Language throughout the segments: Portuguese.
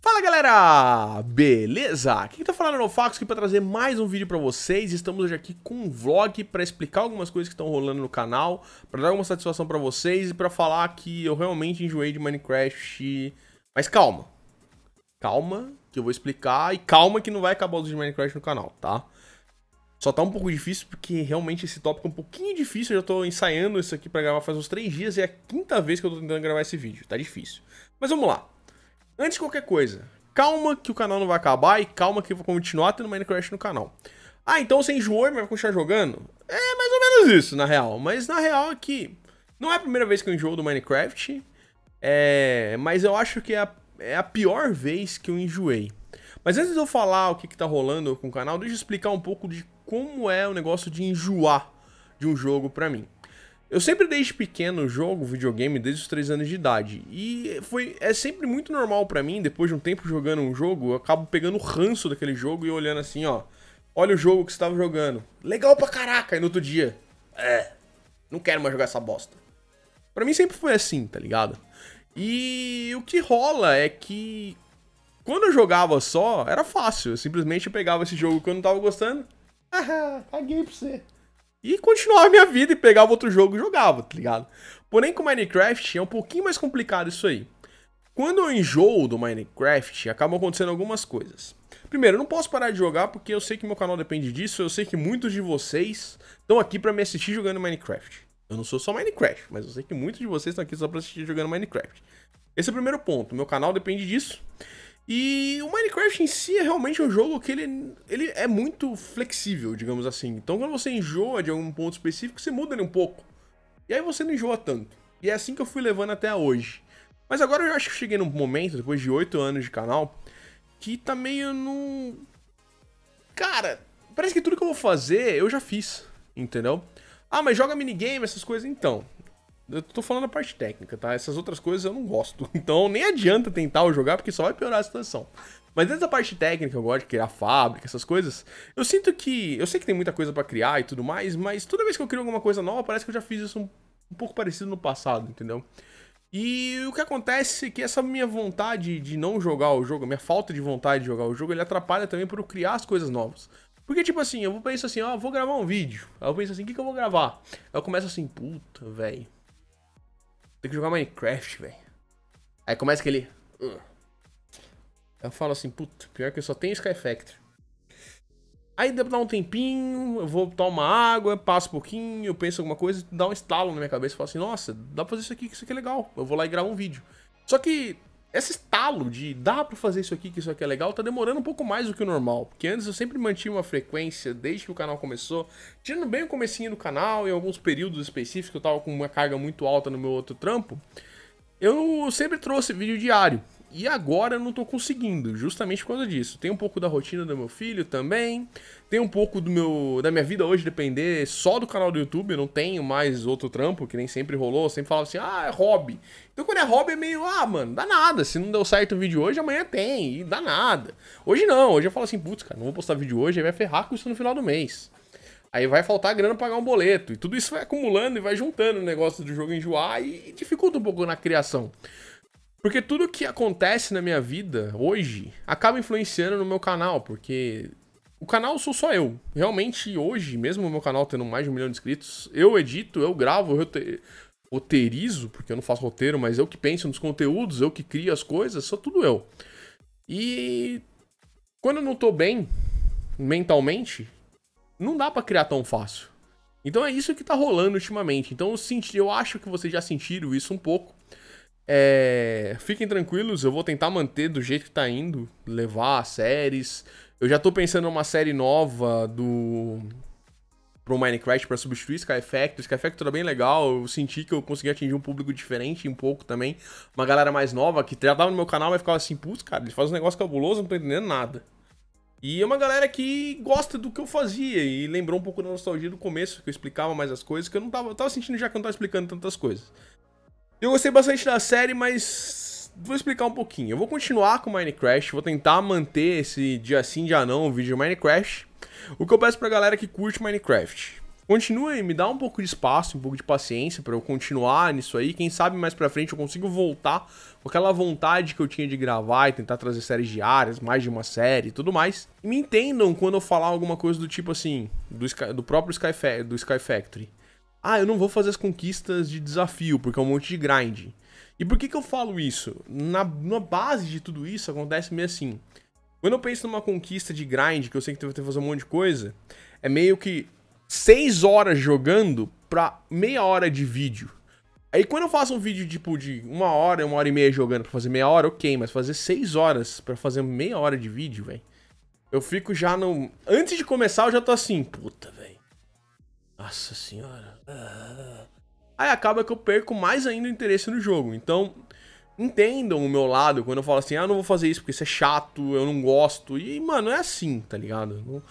Fala galera, beleza? Aqui tá falando no é Nofax aqui pra trazer mais um vídeo pra vocês Estamos hoje aqui com um vlog pra explicar algumas coisas que estão rolando no canal Pra dar alguma satisfação pra vocês e pra falar que eu realmente enjoei de Minecraft Mas calma, calma que eu vou explicar e calma que não vai acabar os vídeo de Minecraft no canal, tá? Só tá um pouco difícil porque realmente esse tópico é um pouquinho difícil Eu já tô ensaiando isso aqui pra gravar faz uns 3 dias e é a quinta vez que eu tô tentando gravar esse vídeo, tá difícil Mas vamos lá Antes de qualquer coisa, calma que o canal não vai acabar e calma que eu vou continuar tendo Minecraft no canal. Ah, então você enjoou e vai continuar jogando? É mais ou menos isso, na real. Mas na real é que não é a primeira vez que eu enjoo do Minecraft, é... mas eu acho que é a... é a, pior vez que eu enjoei. Mas antes de eu falar o que, que tá rolando com o canal, deixa eu explicar um pouco de como é o negócio de enjoar de um jogo pra mim. Eu sempre desde pequeno jogo videogame desde os 3 anos de idade. E foi é sempre muito normal para mim, depois de um tempo jogando um jogo, eu acabo pegando o ranço daquele jogo e olhando assim, ó. Olha o jogo que você tava jogando. Legal pra caraca, e no outro dia. É. Não quero mais jogar essa bosta. Para mim sempre foi assim, tá ligado? E o que rola é que quando eu jogava só, era fácil. Eu simplesmente pegava esse jogo que eu não tava gostando. Haha, paguei pra você e continuava a minha vida e pegava outro jogo e jogava, tá ligado? Porém, com Minecraft é um pouquinho mais complicado isso aí. Quando eu enjoo do Minecraft, acabam acontecendo algumas coisas. Primeiro, eu não posso parar de jogar porque eu sei que meu canal depende disso, eu sei que muitos de vocês estão aqui para me assistir jogando Minecraft. Eu não sou só Minecraft, mas eu sei que muitos de vocês estão aqui só para assistir jogando Minecraft. Esse é o primeiro ponto, meu canal depende disso. E o Minecraft em si é realmente um jogo que ele, ele é muito flexível, digamos assim. Então quando você enjoa de algum ponto específico, você muda ele um pouco. E aí você não enjoa tanto. E é assim que eu fui levando até hoje. Mas agora eu acho que cheguei num momento, depois de oito anos de canal, que tá meio num. Cara, parece que tudo que eu vou fazer eu já fiz, entendeu? Ah, mas joga minigame, essas coisas então. Eu tô falando a parte técnica, tá? Essas outras coisas eu não gosto. Então nem adianta tentar jogar, porque só vai piorar a situação. Mas dentro da parte técnica, eu gosto de criar fábrica, essas coisas. Eu sinto que. Eu sei que tem muita coisa para criar e tudo mais, mas toda vez que eu crio alguma coisa nova, parece que eu já fiz isso um, um pouco parecido no passado, entendeu? E o que acontece é que essa minha vontade de não jogar o jogo, minha falta de vontade de jogar o jogo, ele atrapalha também para eu criar as coisas novas. Porque, tipo assim, eu vou pensar assim, ó, ah, vou gravar um vídeo. Aí eu penso assim, o que, que eu vou gravar? Aí eu começo assim, puta, velho tem que jogar Minecraft, velho. Aí começa aquele. Hum. Eu falo assim, puta, pior que eu só tenho Sky Factory. Aí dar um tempinho, eu vou tomar uma água, passo um pouquinho, eu penso alguma coisa, dá um estalo na minha cabeça e falo assim, nossa, dá pra fazer isso aqui, que isso aqui é legal. Eu vou lá e gravo um vídeo. Só que esse estalo de dá para fazer isso aqui, que isso aqui é legal, tá demorando um pouco mais do que o normal. Porque antes eu sempre mantinha uma frequência desde que o canal começou, tirando bem o comecinho do canal, em alguns períodos específicos eu tava com uma carga muito alta no meu outro trampo. Eu sempre trouxe vídeo diário. E agora eu não tô conseguindo, justamente por causa disso. Tem um pouco da rotina do meu filho também, tem um pouco do meu da minha vida hoje depender só do canal do YouTube, eu não tenho mais outro trampo, que nem sempre rolou, eu sempre falava assim: "Ah, é hobby". Então quando é hobby é meio, ah, mano, dá nada, se não deu certo o vídeo hoje, amanhã tem, e dá nada. Hoje não, hoje eu falo assim: "Putz, cara, não vou postar vídeo hoje, aí vai ferrar com isso no final do mês". Aí vai faltar grana pra pagar um boleto. E tudo isso vai acumulando e vai juntando o negócio do jogo enjoar e dificulta um pouco na criação. Porque tudo que acontece na minha vida hoje acaba influenciando no meu canal, porque o canal sou só eu. Realmente, hoje, mesmo o meu canal tendo mais de um milhão de inscritos, eu edito, eu gravo, eu rote... roteirizo, porque eu não faço roteiro, mas eu que penso nos conteúdos, eu que crio as coisas, sou tudo eu. E quando eu não tô bem mentalmente, não dá para criar tão fácil. Então é isso que tá rolando ultimamente. Então eu senti, eu acho que vocês já sentiram isso um pouco. É, fiquem tranquilos, eu vou tentar manter do jeito que tá indo, levar séries. Eu já tô pensando numa série nova do pro Minecraft para substituir Sky Factory. Sky Factory era tá bem legal, eu senti que eu consegui atingir um público diferente um pouco também. Uma galera mais nova que já tava no meu canal, mas ficava assim, putz, cara, ele faz um negócio cabuloso, não tô entendendo nada. E é uma galera que gosta do que eu fazia e lembrou um pouco da nostalgia do começo, que eu explicava mais as coisas, que eu não tava, eu tava sentindo já que eu não tava explicando tantas coisas. Eu gostei bastante da série, mas vou explicar um pouquinho. Eu vou continuar com Minecraft, vou tentar manter esse dia sim, dia não, o vídeo de Minecraft. O que eu peço pra galera que curte Minecraft. Continuem, me dá um pouco de espaço, um pouco de paciência para eu continuar nisso aí. Quem sabe mais pra frente eu consigo voltar com aquela vontade que eu tinha de gravar e tentar trazer séries diárias, mais de uma série e tudo mais. E me entendam quando eu falar alguma coisa do tipo assim, do, Sky, do próprio Sky, do Sky Factory ah, eu não vou fazer as conquistas de desafio, porque é um monte de grind. E por que, que eu falo isso? Na, na base de tudo isso, acontece meio assim. Quando eu penso numa conquista de grind, que eu sei que eu vou ter que fazer um monte de coisa, é meio que 6 horas jogando pra meia hora de vídeo. Aí quando eu faço um vídeo tipo de uma hora, uma hora e meia jogando pra fazer meia hora, ok, mas fazer 6 horas pra fazer meia hora de vídeo, velho. Eu fico já no. Antes de começar, eu já tô assim, puta, nossa senhora. Ah. Aí acaba que eu perco mais ainda o interesse no jogo. Então, entendam o meu lado quando eu falo assim, ah, não vou fazer isso porque isso é chato, eu não gosto. E, mano, é assim, tá ligado? Não...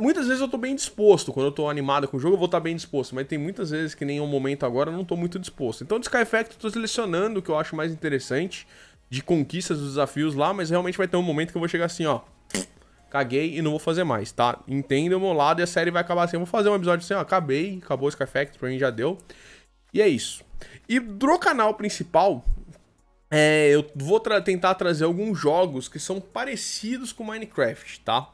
Muitas vezes eu tô bem disposto, quando eu tô animado com o jogo eu vou estar tá bem disposto, mas tem muitas vezes que nem um momento agora eu não tô muito disposto. Então de Sky Effect eu tô selecionando o que eu acho mais interessante, de conquistas dos desafios lá, mas realmente vai ter um momento que eu vou chegar assim, ó, caguei e não vou fazer mais, tá? Entenda o meu lado e a série vai acabar assim. Eu vou fazer um episódio assim, ó, acabei, acabou Sky Factory, pra mim já deu. E é isso. E do canal principal, é, eu vou tra tentar trazer alguns jogos que são parecidos com Minecraft, tá?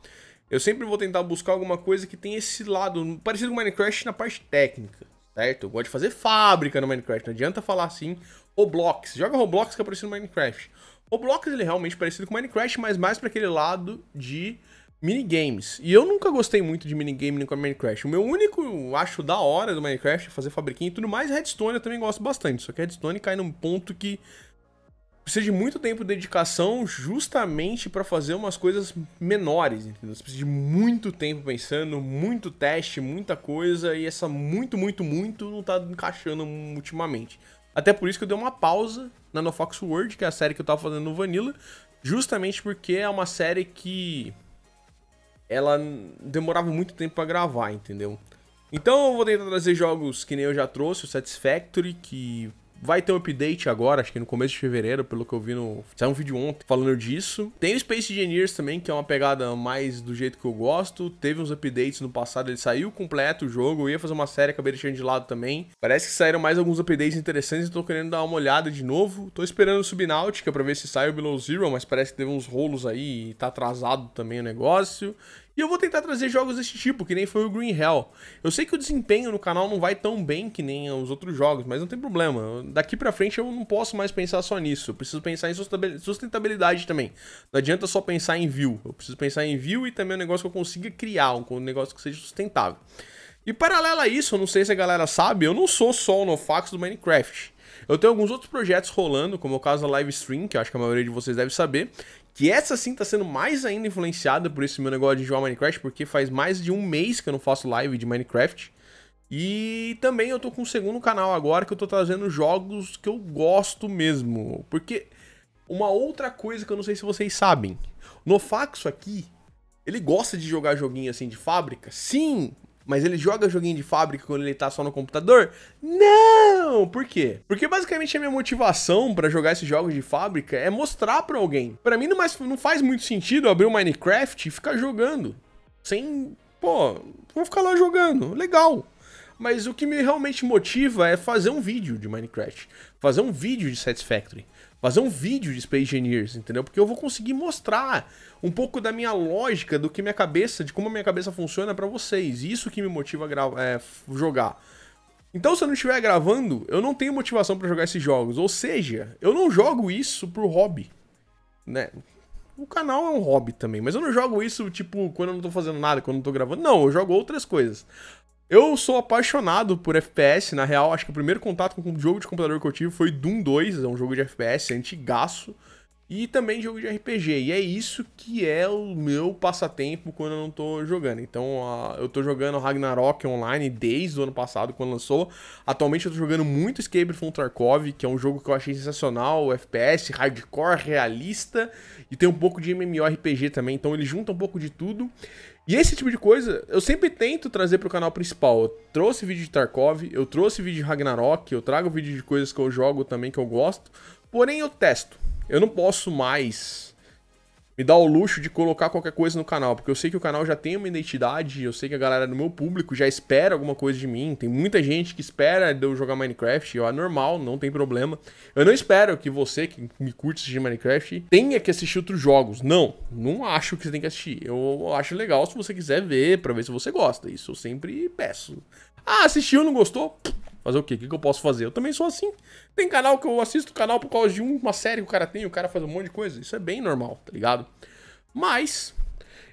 Eu sempre vou tentar buscar alguma coisa que tem esse lado, parecido com Minecraft na parte técnica, certo? Eu gosto de fazer fábrica no Minecraft, não adianta falar assim, Roblox, joga Roblox que é parecido com Minecraft. O Blocks ele é realmente parecido com Minecraft, mas mais para aquele lado de minigames. E eu nunca gostei muito de minigame com Minecraft. O meu único, acho da hora do Minecraft é fazer fabriquinha e tudo mais. Redstone eu também gosto bastante, só que Redstone cai num ponto que precisa de muito tempo de dedicação justamente para fazer umas coisas menores, entendeu? Você precisa de muito tempo pensando, muito teste, muita coisa, e essa muito, muito, muito não tá encaixando ultimamente. Até por isso que eu dei uma pausa na No Fox World, que é a série que eu tava fazendo no Vanilla, justamente porque é uma série que ela demorava muito tempo para gravar, entendeu? Então eu vou tentar trazer jogos que nem eu já trouxe, o Satisfactory, que Vai ter um update agora, acho que no começo de fevereiro, pelo que eu vi no. Saiu um vídeo ontem falando disso. Tem o Space Engineers também, que é uma pegada mais do jeito que eu gosto. Teve uns updates no passado, ele saiu completo o jogo. Eu ia fazer uma série, acabei deixando de lado também. Parece que saíram mais alguns updates interessantes, e tô querendo dar uma olhada de novo. Tô esperando o Subnáutica pra ver se sai o Below Zero, mas parece que teve uns rolos aí e tá atrasado também o negócio. E eu vou tentar trazer jogos desse tipo, que nem foi o Green Hell. Eu sei que o desempenho no canal não vai tão bem que nem os outros jogos, mas não tem problema. Daqui pra frente eu não posso mais pensar só nisso. Eu preciso pensar em sustentabilidade também. Não adianta só pensar em view. Eu preciso pensar em view e também um negócio que eu consiga criar, um negócio que seja sustentável. E paralelo a isso, eu não sei se a galera sabe, eu não sou só o Nofax do Minecraft. Eu tenho alguns outros projetos rolando, como é o caso da live stream, que acho que a maioria de vocês deve saber, que essa sim tá sendo mais ainda influenciada por esse meu negócio de jogar Minecraft, porque faz mais de um mês que eu não faço live de Minecraft. E também eu tô com um segundo canal agora que eu tô trazendo jogos que eu gosto mesmo. Porque uma outra coisa que eu não sei se vocês sabem, no Faxo aqui, ele gosta de jogar joguinho assim de fábrica? Sim, mas ele joga joguinho de fábrica quando ele tá só no computador? Não! Por quê? Porque basicamente a minha motivação para jogar esses jogos de fábrica é mostrar para alguém. Para mim não, mais, não faz muito sentido abrir o um Minecraft e ficar jogando sem, pô, vou ficar lá jogando. Legal. Mas o que me realmente motiva é fazer um vídeo de Minecraft, fazer um vídeo de Satisfactory, fazer um vídeo de Space Engineers, entendeu? Porque eu vou conseguir mostrar um pouco da minha lógica, do que minha cabeça, de como a minha cabeça funciona para vocês. Isso que me motiva a é, jogar. Então, se eu não estiver gravando, eu não tenho motivação para jogar esses jogos. Ou seja, eu não jogo isso pro hobby, né? O canal é um hobby também, mas eu não jogo isso, tipo, quando eu não tô fazendo nada, quando eu não tô gravando. Não, eu jogo outras coisas. Eu sou apaixonado por FPS, na real, acho que o primeiro contato com o jogo de computador que eu tive foi Doom 2, é um jogo de FPS antigaço e também jogo de RPG. E é isso que é o meu passatempo quando eu não tô jogando. Então, uh, eu tô jogando Ragnarok online desde o ano passado, quando lançou. Atualmente eu tô jogando muito Escape from Tarkov, que é um jogo que eu achei sensacional, FPS, hardcore, realista, e tem um pouco de MMORPG também, então ele junta um pouco de tudo. E esse tipo de coisa eu sempre tento trazer pro canal principal. Eu trouxe vídeo de Tarkov, eu trouxe vídeo de Ragnarok, eu trago vídeo de coisas que eu jogo também que eu gosto, porém eu testo. Eu não posso mais me dar o luxo de colocar qualquer coisa no canal, porque eu sei que o canal já tem uma identidade, eu sei que a galera do meu público já espera alguma coisa de mim. Tem muita gente que espera eu jogar Minecraft, eu, é normal, não tem problema. Eu não espero que você, que me curte de Minecraft, tenha que assistir outros jogos. Não, não acho que você tem que assistir. Eu acho legal se você quiser ver, pra ver se você gosta. Isso eu sempre peço. Ah, assistiu, não gostou? Fazer o quê? O que eu posso fazer? Eu também sou assim. Tem canal que eu assisto canal por causa de uma série que o cara tem, o cara faz um monte de coisa. Isso é bem normal, tá ligado? Mas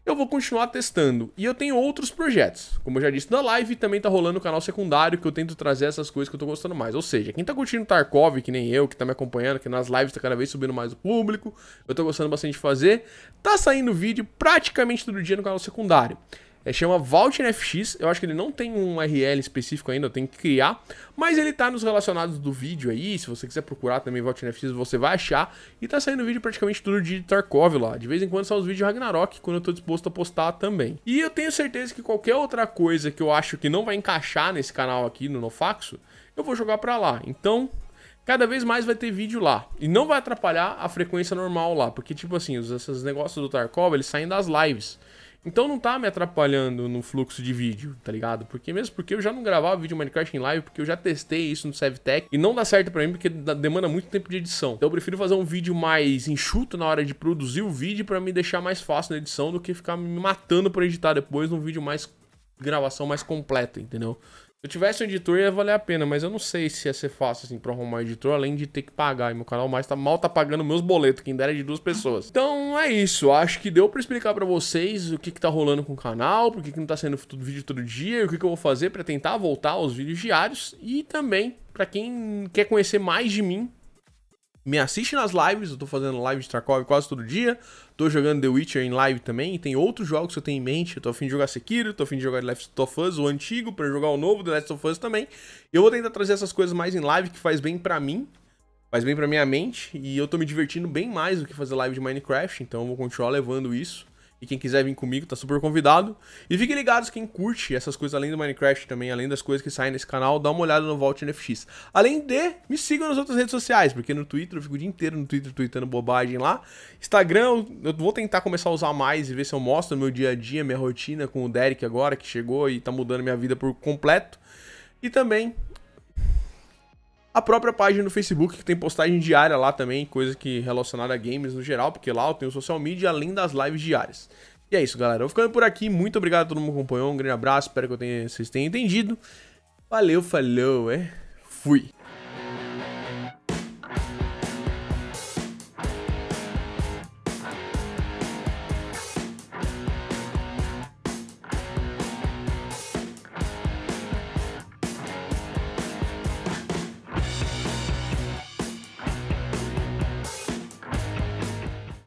eu vou continuar testando. E eu tenho outros projetos. Como eu já disse na live, também tá rolando o canal secundário que eu tento trazer essas coisas que eu tô gostando mais. Ou seja, quem tá curtindo Tarkov, que nem eu, que tá me acompanhando, que nas lives tá cada vez subindo mais o público, eu tô gostando bastante de fazer, tá saindo vídeo praticamente todo dia no canal secundário. É, chama Vault FX. Eu acho que ele não tem um URL específico ainda, eu tenho que criar. Mas ele tá nos relacionados do vídeo aí. Se você quiser procurar também Vault FX, você vai achar. E tá saindo vídeo praticamente tudo de Tarkov lá. De vez em quando são os vídeos de Ragnarok, quando eu tô disposto a postar também. E eu tenho certeza que qualquer outra coisa que eu acho que não vai encaixar nesse canal aqui, no Nofaxo, eu vou jogar pra lá. Então, cada vez mais vai ter vídeo lá. E não vai atrapalhar a frequência normal lá, porque, tipo assim, esses negócios do Tarkov, eles saem das lives. Então não tá me atrapalhando no fluxo de vídeo, tá ligado? Porque mesmo porque eu já não gravava vídeo Minecraft em live, porque eu já testei isso no SevTech e não dá certo para mim porque demanda muito tempo de edição. Então eu prefiro fazer um vídeo mais enxuto na hora de produzir o vídeo para me deixar mais fácil na edição do que ficar me matando para editar depois num vídeo mais gravação mais completa, entendeu? eu tivesse um editor, ia valer a pena, mas eu não sei se ia ser fácil, assim, pra arrumar um editor, além de ter que pagar. E meu canal mais tá, mal tá pagando meus boletos, quem dera de duas pessoas. Então é isso. Acho que deu pra explicar pra vocês o que, que tá rolando com o canal, por que, que não tá saindo vídeo todo dia, o que, que eu vou fazer pra tentar voltar aos vídeos diários. E também, pra quem quer conhecer mais de mim, me assiste nas lives, eu tô fazendo live de Tarkov quase todo dia, tô jogando The Witcher em live também, tem outros jogos que eu tenho em mente, eu tô afim de jogar Sekiro, tô afim de jogar The Last of Us, o antigo, para jogar o novo The Last of Us também. Eu vou tentar trazer essas coisas mais em live, que faz bem para mim, faz bem pra minha mente, e eu tô me divertindo bem mais do que fazer live de Minecraft, então eu vou continuar levando isso. E quem quiser vir comigo tá super convidado. E fiquem ligados, quem curte essas coisas além do Minecraft também, além das coisas que saem nesse canal, dá uma olhada no Vault NFX. Além de, me sigam nas outras redes sociais, porque no Twitter eu fico o dia inteiro no Twitter tweetando bobagem lá. Instagram, eu vou tentar começar a usar mais e ver se eu mostro meu dia a dia, minha rotina com o Derek agora, que chegou e tá mudando minha vida por completo. E também a própria página do Facebook, que tem postagem diária lá também, coisa que relacionada a games no geral, porque lá eu tenho social media, além das lives diárias. E é isso, galera. Eu vou ficando por aqui. Muito obrigado a todo mundo que acompanhou. Um grande abraço. Espero que tenha, vocês tenham entendido. Valeu, falou, é. Fui.